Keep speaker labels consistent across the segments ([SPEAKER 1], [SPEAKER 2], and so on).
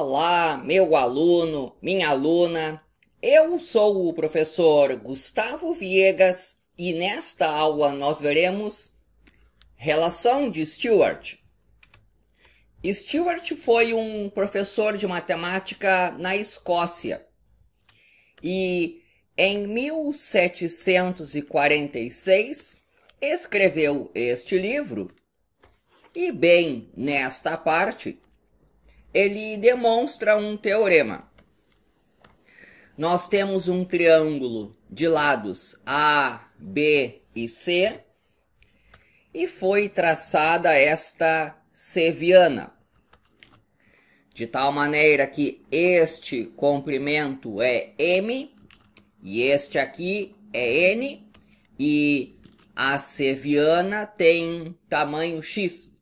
[SPEAKER 1] Olá, meu aluno, minha aluna. Eu sou o professor Gustavo Viegas e nesta aula nós veremos relação de Stewart. Stewart foi um professor de matemática na Escócia e em 1746 escreveu este livro. E bem, nesta parte ele demonstra um teorema. Nós temos um triângulo de lados A, B e C, e foi traçada esta seviana, de tal maneira que este comprimento é M, e este aqui é N, e a seviana tem tamanho X.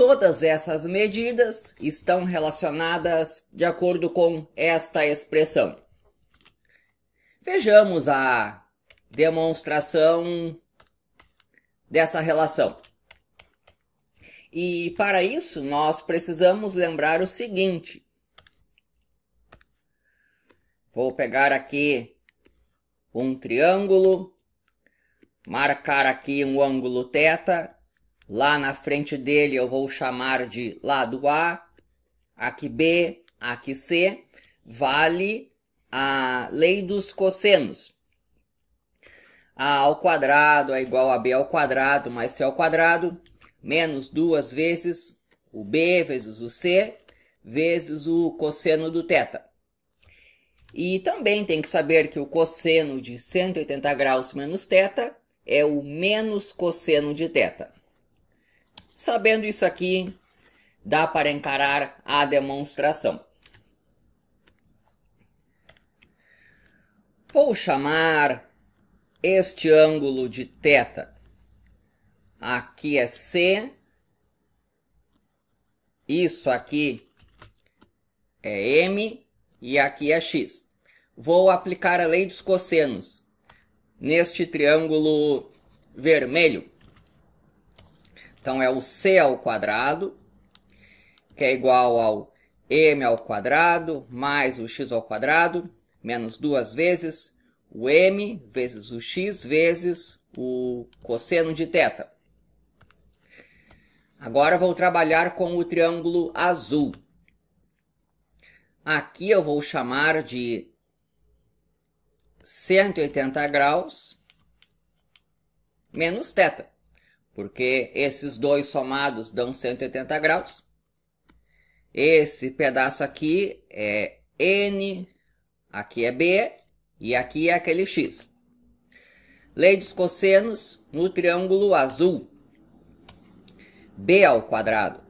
[SPEAKER 1] Todas essas medidas estão relacionadas de acordo com esta expressão. Vejamos a demonstração dessa relação. E para isso, nós precisamos lembrar o seguinte. Vou pegar aqui um triângulo, marcar aqui um ângulo θ Lá na frente dele eu vou chamar de lado A, aqui B, aqui C, vale a lei dos cossenos. A ao quadrado é igual a B ao quadrado mais C ao quadrado, menos duas vezes o B vezes o C, vezes o cosseno do θ. E também tem que saber que o cosseno de 180 graus menos θ é o menos cosseno de θ. Sabendo isso aqui, dá para encarar a demonstração. Vou chamar este ângulo de θ. Aqui é C. Isso aqui é M e aqui é X. Vou aplicar a lei dos cossenos neste triângulo vermelho. Então é o C ao quadrado, que é igual ao m ao quadrado mais o x ao quadrado menos duas vezes o m vezes o x vezes o cosseno de teta. Agora vou trabalhar com o triângulo azul. Aqui eu vou chamar de 180 graus menos teta porque esses dois somados dão 180 graus. Esse pedaço aqui é N, aqui é B e aqui é aquele X. Lei dos cossenos no triângulo azul. B ao quadrado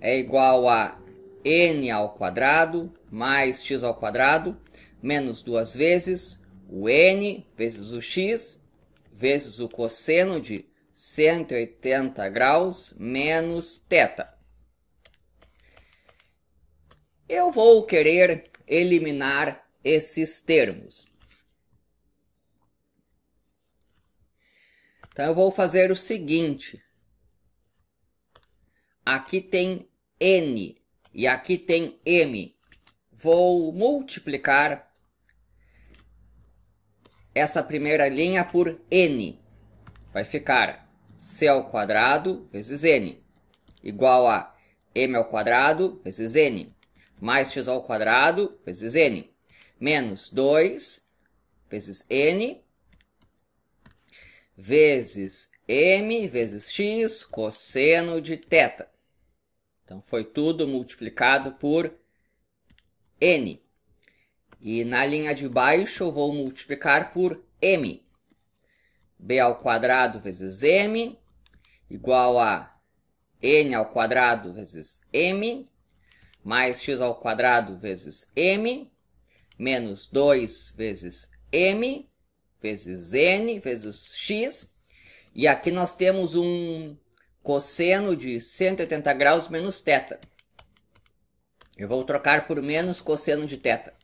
[SPEAKER 1] é igual a N ao quadrado mais X ao quadrado menos duas vezes o N vezes o X vezes o cosseno de 180 graus menos θ. Eu vou querer eliminar esses termos. Então, eu vou fazer o seguinte. Aqui tem N e aqui tem M. Vou multiplicar essa primeira linha por n. Vai ficar c ao quadrado vezes n igual a m ao quadrado vezes n mais x ao quadrado vezes n menos 2 vezes n vezes m vezes x cosseno de θ. Então, foi tudo multiplicado por n. E na linha de baixo eu vou multiplicar por m. b ao quadrado vezes m igual a n ao quadrado vezes m mais x ao quadrado vezes m menos 2 vezes m vezes n vezes x. E aqui nós temos um cosseno de 180 graus menos θ. Eu vou trocar por menos cosseno de θ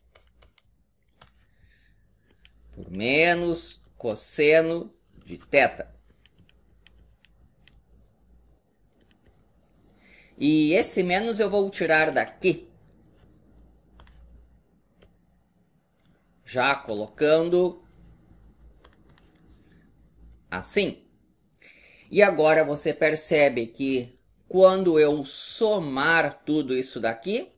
[SPEAKER 1] por menos cosseno de teta. E esse menos eu vou tirar daqui. Já colocando assim. E agora você percebe que quando eu somar tudo isso daqui,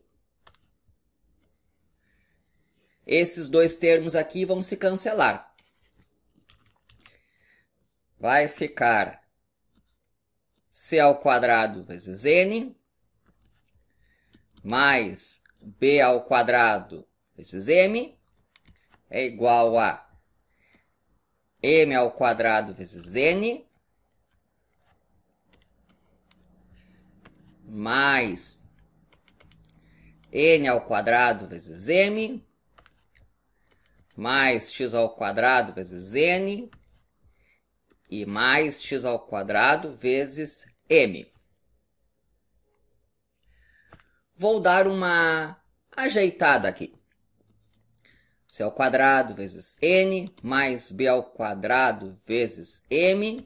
[SPEAKER 1] Esses dois termos aqui vão se cancelar. Vai ficar c ao quadrado vezes n mais b ao quadrado vezes m é igual a m ao quadrado vezes n mais n ao quadrado vezes m mais x ao quadrado vezes n e mais x ao quadrado vezes m. Vou dar uma ajeitada aqui. c ao quadrado vezes n mais b ao quadrado vezes m.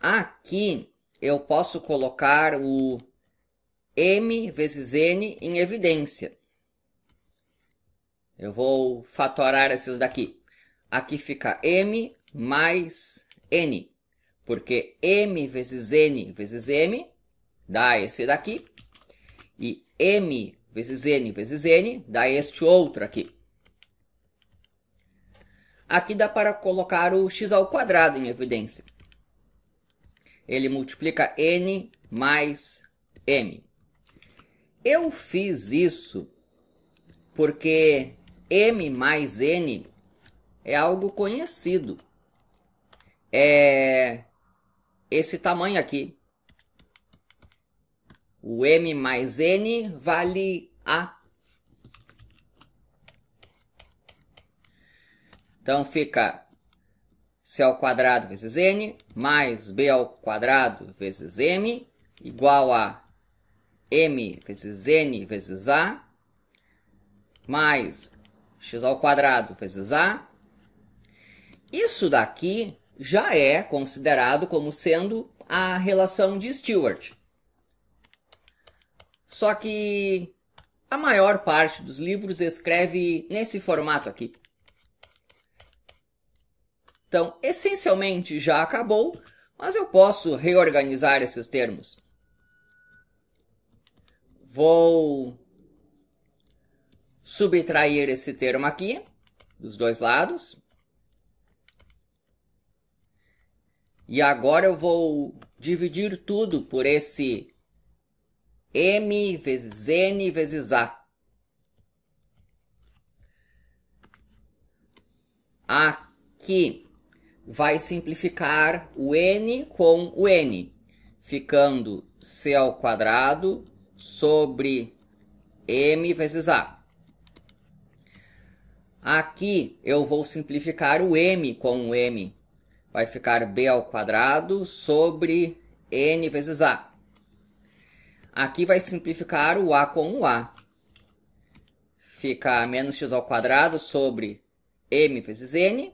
[SPEAKER 1] Aqui eu posso colocar o m vezes n em evidência. Eu vou fatorar esses daqui. Aqui fica m mais n, porque m vezes n vezes m dá esse daqui, e m vezes n vezes n dá este outro aqui. Aqui dá para colocar o x ao quadrado em evidência. Ele multiplica n mais m. Eu fiz isso porque M mais N é algo conhecido. É esse tamanho aqui. O M mais N vale A. Então fica C ao quadrado vezes N mais B ao quadrado vezes M igual a M vezes N vezes A mais x ao quadrado vezes a. Isso daqui já é considerado como sendo a relação de Stewart. Só que a maior parte dos livros escreve nesse formato aqui. Então, essencialmente já acabou, mas eu posso reorganizar esses termos. Vou subtrair esse termo aqui, dos dois lados. E agora eu vou dividir tudo por esse m vezes n vezes a. Aqui vai simplificar o n com o n, ficando c ao quadrado sobre m vezes a. Aqui eu vou simplificar o m com o m. Vai ficar b ao quadrado sobre n vezes a. Aqui vai simplificar o a com o a. Fica menos x ao quadrado sobre m vezes n.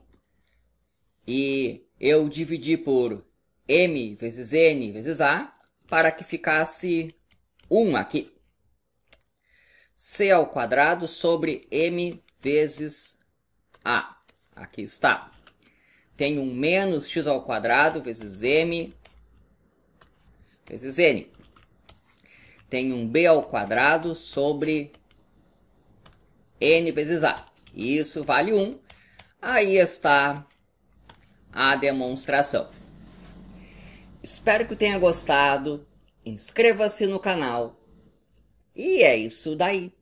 [SPEAKER 1] E eu dividi por m vezes n vezes a para que ficasse 1 aqui. c ao quadrado sobre m vezes A. Aqui está. Tenho um menos x ao quadrado vezes m vezes n. Tenho um b ao quadrado sobre n vezes a. Isso vale 1. Aí está a demonstração. Espero que tenha gostado. Inscreva-se no canal. E é isso daí.